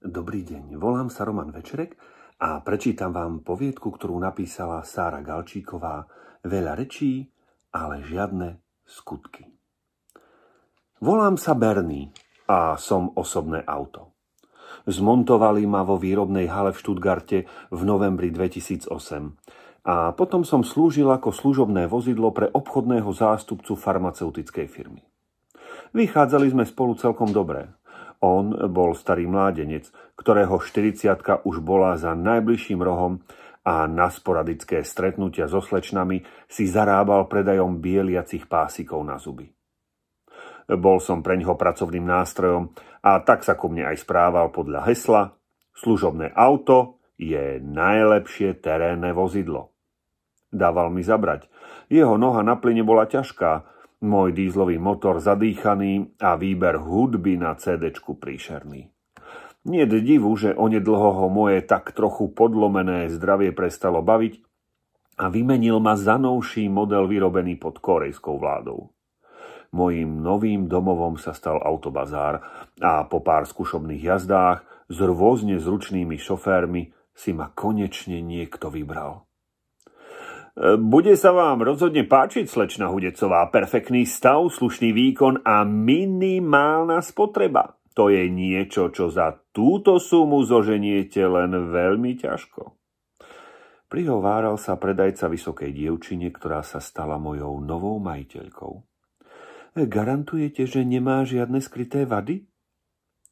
Dobrý deň, volám sa Roman Večerek a prečítam vám poviedku, ktorú napísala Sára Galčíková Veľa rečí, ale žiadne skutky. Volám sa Berný a som osobné auto. Zmontovali ma vo výrobnej hale v Štutgarte v novembri 2008 a potom som slúžil ako služobné vozidlo pre obchodného zástupcu farmaceutickej firmy. Vychádzali sme spolu celkom dobre, on bol starý mládenec, ktorého 40 už bola za najbližším rohom a na sporadické stretnutia so slečnami si zarábal predajom bieliacich pásikov na zuby. Bol som pre ňoho pracovným nástrojom a tak sa ku mne aj správal podľa hesla Služobné auto je najlepšie terénne vozidlo. Dával mi zabrať. Jeho noha na plyne bola ťažká, môj dýzlový motor zadýchaný a výber hudby na cd príšerný. Nie divu, že onedlho ho moje tak trochu podlomené zdravie prestalo baviť a vymenil ma za novší model vyrobený pod korejskou vládou. Mojím novým domovom sa stal autobazár a po pár skúšobných jazdách s rôzne zručnými šoférmi si ma konečne niekto vybral. Bude sa vám rozhodne páčiť, slečna Hudecová, perfektný stav, slušný výkon a minimálna spotreba. To je niečo, čo za túto sumu zoženiete len veľmi ťažko. Prihováral sa predajca vysokej dievčine, ktorá sa stala mojou novou majiteľkou. Garantujete, že nemá žiadne skryté vady?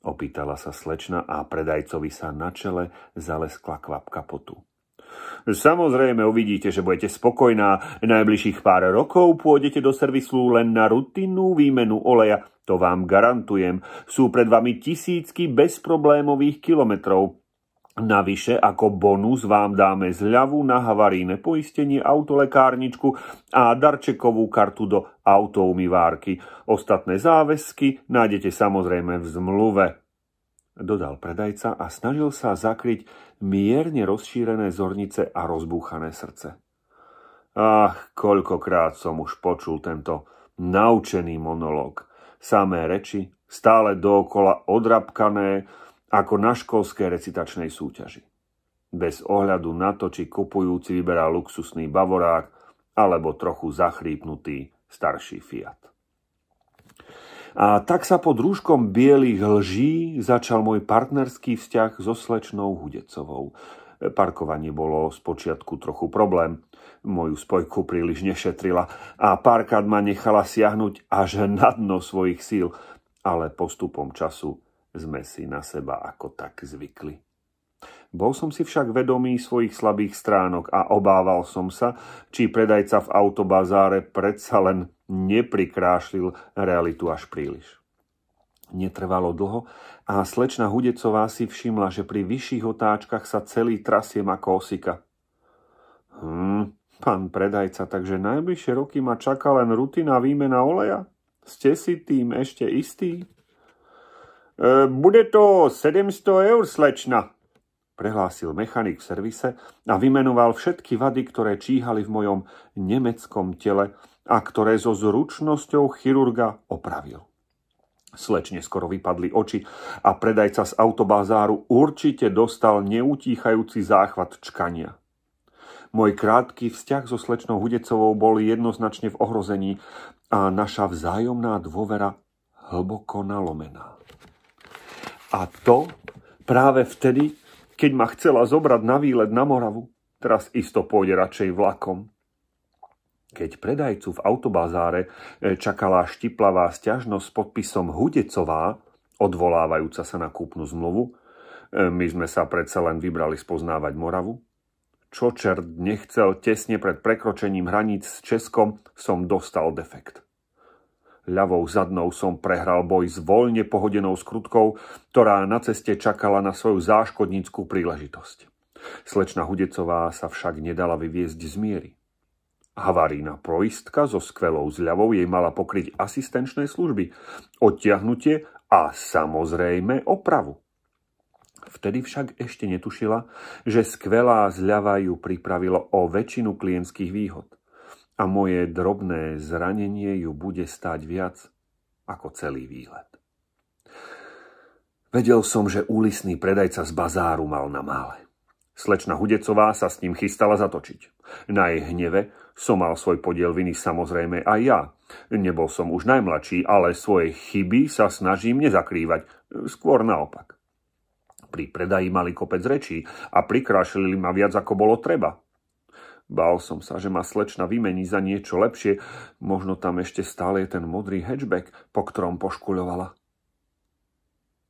Opýtala sa slečna a predajcovi sa na čele zaleskla kvapka potu. Samozrejme uvidíte, že budete spokojná. Najbližších pár rokov pôjdete do servisu len na rutinnú výmenu oleja. To vám garantujem. Sú pred vami tisícky bezproblémových kilometrov. Navyše, ako bonus vám dáme zľavu na havaríne poistenie autolekárničku a darčekovú kartu do autoumivárky. Ostatné záväzky nájdete samozrejme v zmluve dodal predajca a snažil sa zakryť mierne rozšírené zornice a rozbúchané srdce. Ach, koľkokrát som už počul tento naučený monológ. Samé reči, stále dookola odrapkané, ako na školské recitačnej súťaži. Bez ohľadu na to, či kupujúci vyberá luxusný bavorák alebo trochu zachrípnutý starší Fiat. A tak sa pod rúškom bielých lží začal môj partnerský vzťah so slečnou Hudecovou. Parkovanie bolo spočiatku trochu problém. Moju spojku príliš nešetrila a párkrát ma nechala siahnuť až na dno svojich síl, ale postupom času sme si na seba ako tak zvykli. Bol som si však vedomý svojich slabých stránok a obával som sa, či predajca v autobazáre predsa len neprikrášlil realitu až príliš. Netrvalo dlho a slečna Hudecová si všimla, že pri vyšších otáčkach sa celý trasiem ako osika. Hm, pán predajca, takže najbližšie roky ma čaká len rutina výmena oleja? Ste si tým ešte istý? E, bude to 700 eur, slečna, prehlásil mechanik v servise a vymenoval všetky vady, ktoré číhali v mojom nemeckom tele a ktoré so zručnosťou chirurga opravil. Slečne skoro vypadli oči a predajca z autobazáru určite dostal neutíchajúci záchvat čkania. Môj krátky vzťah so slečnou Hudecovou bol jednoznačne v ohrození a naša vzájomná dôvera hlboko nalomená. A to práve vtedy, keď ma chcela zobrať na výlet na Moravu, teraz isto pôjde radšej vlakom. Keď predajcu v autobazáre e, čakala štiplavá stiažnosť s podpisom Hudecová, odvolávajúca sa na kúpnu zmluvu, e, my sme sa predsa len vybrali spoznávať Moravu. Čo čert nechcel tesne pred prekročením hraníc s Českom, som dostal defekt. Ľavou zadnou som prehral boj s voľne pohodenou skrutkou, ktorá na ceste čakala na svoju záškodníckú príležitosť. Slečna Hudecová sa však nedala vyviezť z miery. Havarína proistka so skvelou zľavou jej mala pokryť asistenčné služby, odtiahnutie a samozrejme opravu. Vtedy však ešte netušila, že skvelá zľava ju pripravilo o väčšinu klientských výhod a moje drobné zranenie ju bude stáť viac ako celý výlet. Vedel som, že úlisný predajca z bazáru mal na mále. Slečna Hudecová sa s ním chystala zatočiť. Na jej hneve som mal svoj podiel viny samozrejme aj ja. Nebol som už najmladší, ale svoje chyby sa snažím nezakrývať, skôr naopak. Pri predaji mali kopec rečí a prikrášili ma viac ako bolo treba. Bál som sa, že ma slečna vymení za niečo lepšie, možno tam ešte stále je ten modrý hatchback, po ktorom poškuľovala.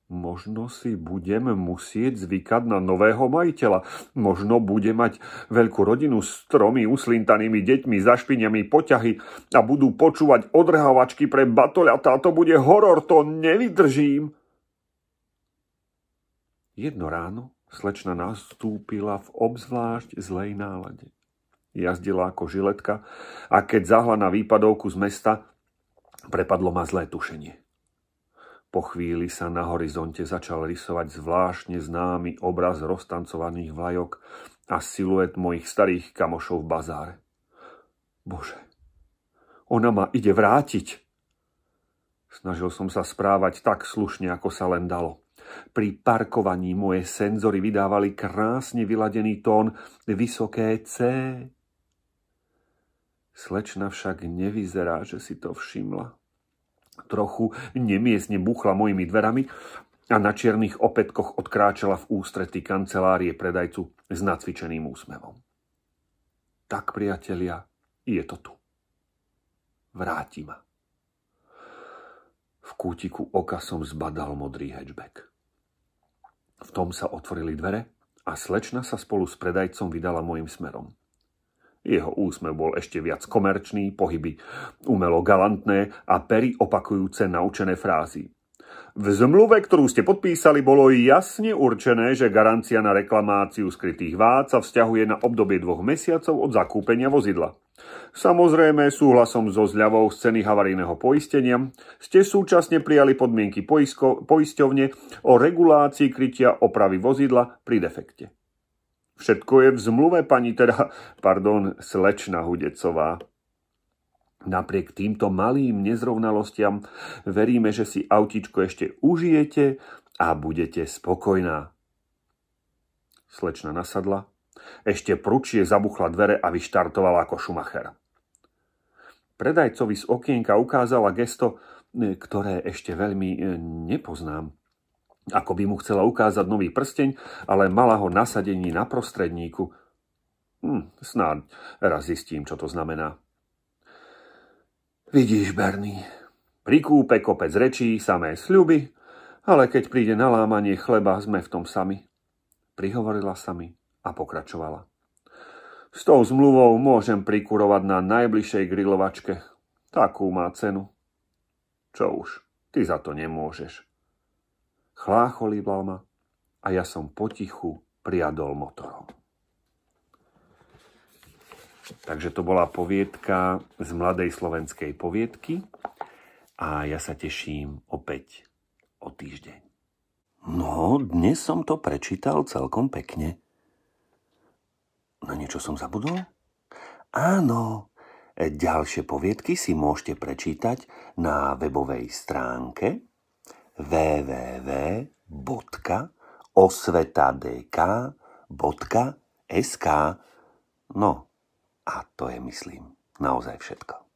Možno si budem musieť zvykať na nového majiteľa. Možno bude mať veľkú rodinu s tromi uslintanými deťmi, zašpiniami poťahy a budú počúvať odrhávačky pre batoľatá. To bude horor, to nevydržím. Jedno ráno slečna nastúpila v obzvlášť zlej nálade. Jazdila ako žiletka a keď zahla na výpadovku z mesta, prepadlo ma zlé tušenie. Po chvíli sa na horizonte začal rysovať zvláštne známy obraz roztancovaných vlajok a siluet mojich starých kamošov v bazáre. Bože, ona ma ide vrátiť. Snažil som sa správať tak slušne, ako sa len dalo. Pri parkovaní moje senzory vydávali krásne vyladený tón vysoké C. Slečna však nevyzerá, že si to všimla trochu nemiesne buchla mojimi dverami a na čiernych opätkoch odkráčala v ústretí kancelárie predajcu s nacvičeným úsmevom. Tak, priatelia, je to tu. Vráti ma. V kútiku oka som zbadal modrý hatchback. V tom sa otvorili dvere a slečna sa spolu s predajcom vydala môjim smerom. Jeho úsmev bol ešte viac komerčný, pohyby umelo galantné a pery opakujúce naučené frázy. V zmluve, ktorú ste podpísali, bolo jasne určené, že garancia na reklamáciu skrytých vád sa vzťahuje na obdobie dvoch mesiacov od zakúpenia vozidla. Samozrejme, súhlasom so zľavou z ceny havarijného poistenia ste súčasne prijali podmienky poisko, poisťovne o regulácii krytia opravy vozidla pri defekte. Všetko je v zmluve, pani teda, pardon, slečna Hudecová. Napriek týmto malým nezrovnalostiam veríme, že si autičko ešte užijete a budete spokojná. Slečna nasadla, ešte prúčie zabuchla dvere a vyštartovala ako šumacher. Predajcovi z okienka ukázala gesto, ktoré ešte veľmi e, nepoznám. Ako by mu chcela ukázať nový prsteň, ale mala ho nasadení na prostredníku. Hm, snáď raz zistím, čo to znamená. Vidíš, berný. Prikúpe kopec rečí, samé sľuby, ale keď príde nalámanie chleba, sme v tom sami. Prihovorila sa mi a pokračovala. S tou zmluvou môžem prikurovať na najbližšej grilovačke. Takú má cenu. Čo už, ty za to nemôžeš chlácholíval ma a ja som potichu priadol motorom. Takže to bola poviedka z mladej slovenskej poviedky a ja sa teším opäť o týždeň. No, dnes som to prečítal celkom pekne. Na niečo som zabudol? Áno, ďalšie poviedky si môžete prečítať na webovej stránke www.osvetadk.sk. No a to je, myslím, naozaj všetko.